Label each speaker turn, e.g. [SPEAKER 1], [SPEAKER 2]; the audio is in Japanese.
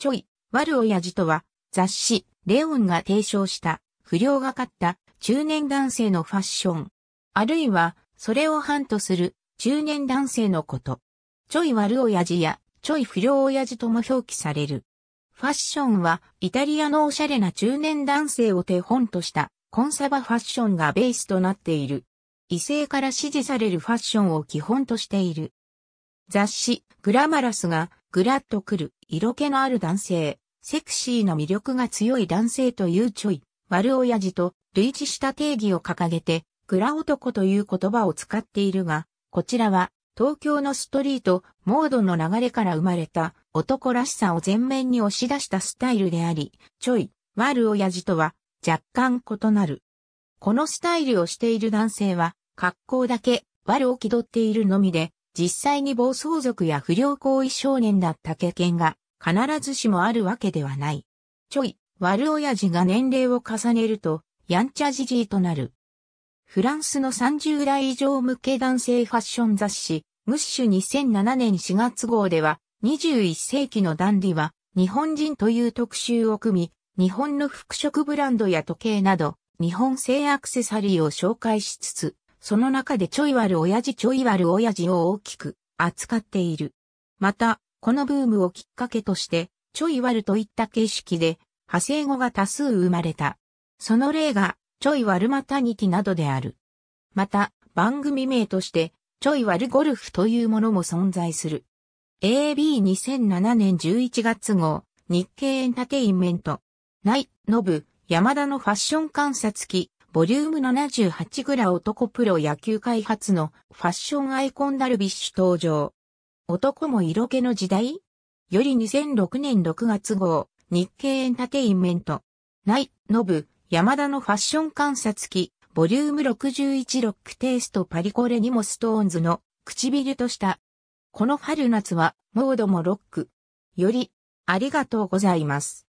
[SPEAKER 1] ちょい、悪親父とは、雑誌、レオンが提唱した、不良がかった中年男性のファッション。あるいは、それをンとする中年男性のこと。ちょい悪親父や、ちょい不良親父とも表記される。ファッションは、イタリアのおしゃれな中年男性を手本とした、コンサバファッションがベースとなっている。異性から支持されるファッションを基本としている。雑誌、グラマラスが、ぐらっとくる、色気のある男性、セクシーな魅力が強い男性というちょい、悪親父と類似した定義を掲げて、グラ男という言葉を使っているが、こちらは東京のストリート、モードの流れから生まれた男らしさを前面に押し出したスタイルであり、ちょい、悪親父とは若干異なる。このスタイルをしている男性は、格好だけ、悪を気取っているのみで、実際に暴走族や不良行為少年だった経験が必ずしもあるわけではない。ちょい、悪親父が年齢を重ねると、やんちゃじじいとなる。フランスの30代以上向け男性ファッション雑誌、ムッシュ2007年4月号では、21世紀のダンディは、日本人という特集を組み、日本の服飾ブランドや時計など、日本製アクセサリーを紹介しつつ、その中でちょい悪親父ちょい悪親父を大きく扱っている。また、このブームをきっかけとして、ちょい悪といった形式で、派生語が多数生まれた。その例が、ちょい悪マタニティなどである。また、番組名として、ちょい悪ゴルフというものも存在する。AB2007 年11月号、日経エンタテインメント。内、ノブ、山田のファッション観察機、ボリューム78グラ男プロ野球開発のファッションアイコンダルビッシュ登場。男も色気の時代より2006年6月号、日経エンタテインメント。内、ノブ、山田のファッション観察機、ボリューム61ロックテイストパリコレにもストーンズの唇とした。この春夏は、モードもロック。より、ありがとうございます。